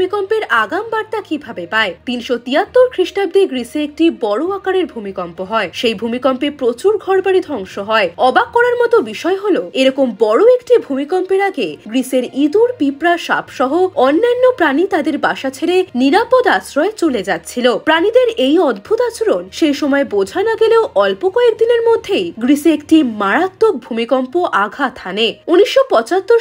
ভূমিকম্পের আগাম বার্তা কিভাবে পায় তিনশো তিয়াত্তর খ্রিস্টাব্দে গ্রিসে একটি বড় আকারের ভূমিকম্প হয় সেই ভূমিকম্পে প্রচুর ঘরবাড়ি ধ্বংস হয় অবাক করার মতো বিষয় হল এরকম বড় একটি ভূমিকম্পের আগে গ্রিসের ইঁদুর পিঁপড়া সাপ সহ অন্যান্য প্রাণী তাদের বাসা ছেড়ে নিরাপদ আশ্রয় চলে যাচ্ছিল প্রাণীদের এই অদ্ভুত আচরণ সেই সময় বোঝা না গেলেও অল্প কয়েকদিনের মধ্যেই গ্রিসে একটি মারাত্মক ভূমিকম্প আঘাত হানে উনিশশো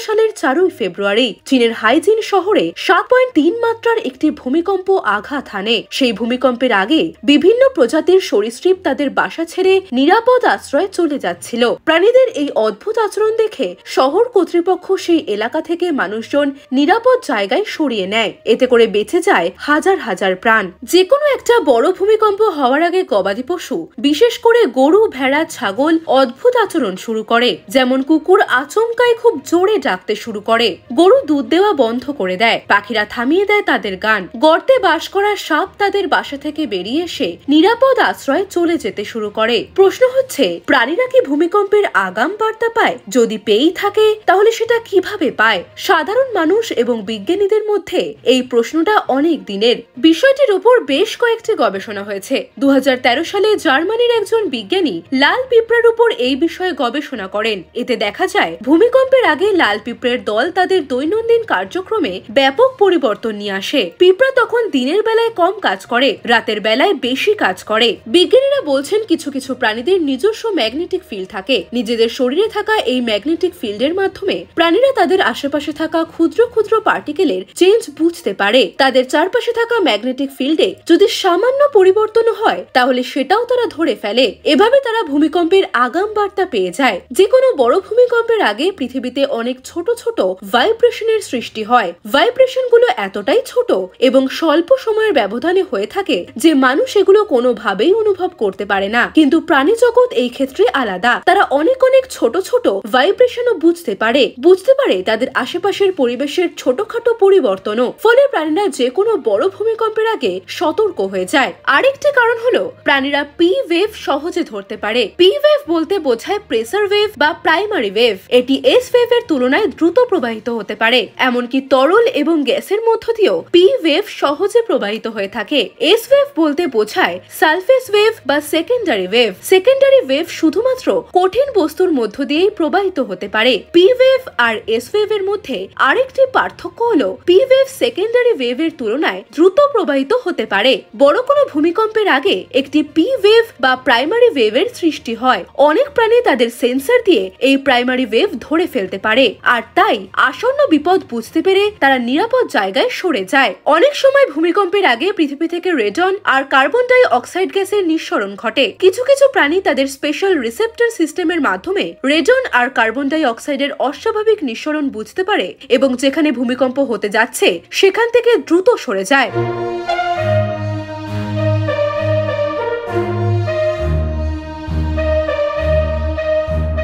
সালের চারই ফেব্রুয়ারি চীনের হাইজিন শহরে সাত পয়েন্ট তিন তিন মাত্রার একটি ভূমিকম্প আঘাত হানে সেই ভূমিকম্পের আগে বিভিন্ন প্রজাতির সরীসৃপ তাদের বাসা ছেড়ে নিরাপদ আশ্রয় চলে যাচ্ছিল প্রাণীদের এই অদ্ভুত আচরণ দেখে শহর কর্তৃপক্ষ সেই এলাকা থেকে মানুষজন নিরাপদ জায়গায় সরিয়ে নেয় এতে করে বেঁচে যায় হাজার হাজার প্রাণ যে কোনো একটা বড় ভূমিকম্প হওয়ার আগে গবাদি পশু বিশেষ করে গরু ভেড়া ছাগল অদ্ভুত আচরণ শুরু করে যেমন কুকুর আচমকায় খুব জোরে ডাকতে শুরু করে গরু দুধ দেওয়া বন্ধ করে দেয় পাখিরা থামিয়ে জানিয়ে দেয় তাদের গান গর্তে বাস করা সাপ তাদের বাসা থেকে বেরিয়ে এসে নিরাপদ আশ্রয়ে চলে যেতে শুরু করে প্রশ্ন হচ্ছে প্রাণীরা কি ভূমিকম্পের আগাম বার্তা পায় যদি পেয়েই থাকে তাহলে সেটা কিভাবে পায় সাধারণ মানুষ এবং বিজ্ঞানীদের মধ্যে এই প্রশ্নটা অনেক দিনের বিষয়টির উপর বেশ কয়েকটি গবেষণা হয়েছে দু সালে জার্মানির একজন বিজ্ঞানী লাল পিঁপড়ার উপর এই বিষয়ে গবেষণা করেন এতে দেখা যায় ভূমিকম্পের আগে লাল পিঁপড়ের দল তাদের দৈনন্দিন কার্যক্রমে ব্যাপক পরিবর্তন পরিবর্তন নিয়ে আসে পিঁপড়া তখন দিনের বেলায় কম কাজ করে রাতের বেলায় বেশি কাজ করে বিজ্ঞানীরা বলছেন কিছু কিছু প্রাণীদের নিজস্ব ম্যাগনেটিক ফিল্ড থাকে নিজেদের শরীরে থাকা এই ম্যাগনেটিক ফিল্ডের মাধ্যমে প্রাণীরা তাদের আশেপাশে থাকা ক্ষুদ্র ক্ষুদ্র পার্টিকেলের চেঞ্জ বুঝতে পারে তাদের চারপাশে থাকা ম্যাগনেটিক ফিল্ডে যদি সামান্য পরিবর্তন হয় তাহলে সেটাও তারা ধরে ফেলে এভাবে তারা ভূমিকম্পের আগাম বার্তা পেয়ে যায় যে কোনো বড় ভূমিকম্পের আগে পৃথিবীতে অনেক ছোট ছোট ভাইব্রেশনের সৃষ্টি হয় ভাইব্রেশনগুলো এত এতটাই ছোট এবং স্বল্প সময়ের ব্যবধানে হয়ে থাকে যে মানুষ এগুলো কোনোভাবেই অনুভব করতে পারে না কিন্তু প্রাণী জগৎ এই ক্ষেত্রে আলাদা তারা অনেক অনেক ছোট ছোট ভাইব্রেশনও বুঝতে পারে বুঝতে পারে তাদের আশেপাশের পরিবেশের ছোটখাটো পরিবর্তনও ফলে প্রাণীরা যে কোনো বড় ভূমিকম্পের আগে সতর্ক হয়ে যায় আরেকটি কারণ হলো প্রাণীরা পি ওয়েভ সহজে ধরতে পারে পি ওয়েভ বলতে বোঝায় প্রেসার ওয়েভ বা প্রাইমারি ওয়েভ এটি এস ওয়েভের তুলনায় দ্রুত প্রবাহিত হতে পারে এমনকি তরল এবং গ্যাসের মধ্য দিয়েও পি ওয়েভ সহজে প্রবাহিত হয়ে থাকে এস ওয়েভ বলতে বোঝায় সালফেস ওয়েভ বা সেকেন্ডারি ওয়েভ সেকেন্ডারি ওয়েভ শুধুমাত্র কঠিন বস্তুর মধ্য দিয়েই প্রবাহিত হতে পারে পি ওয়েভ আর এস ওয়েভ এর মধ্যে আরেকটি পার্থক্য হলো পি ওয়েভ সেকেন্ডারি ওয়েভ এর তুলনায় দ্রুত প্রবাহিত হতে পারে বড় কোনো ভূমিকম্পের আগে একটি পি ওয়েভ বা প্রাইমারি ওয়েভ এর সৃষ্টি হয় অনেক প্রাণী তাদের সেন্সার দিয়ে এই প্রাইমারি ওয়েভ ধরে ফেলতে পারে আর তাই আসন্ন বিপদ বুঝতে পেরে তারা নিরাপদ জায়গায় সরে যায় অনেক সময় ভূমিকম্পের আগে পৃথিবী থেকে রেডন আর কার্বন ডাই অক্সাইড গ্যাসের নিঃসরণ ঘটে কিছু কিছু প্রাণী তাদের স্পেশাল রিসেপ্টর সিস্টেমের মাধ্যমে রেডন আর কার্বন ডাই অক্সাইডের অস্বাভাবিক নিঃসরণ বুঝতে পারে এবং যেখানে ভূমিকম্প হতে যাচ্ছে সেখান থেকে দ্রুত সরে যায়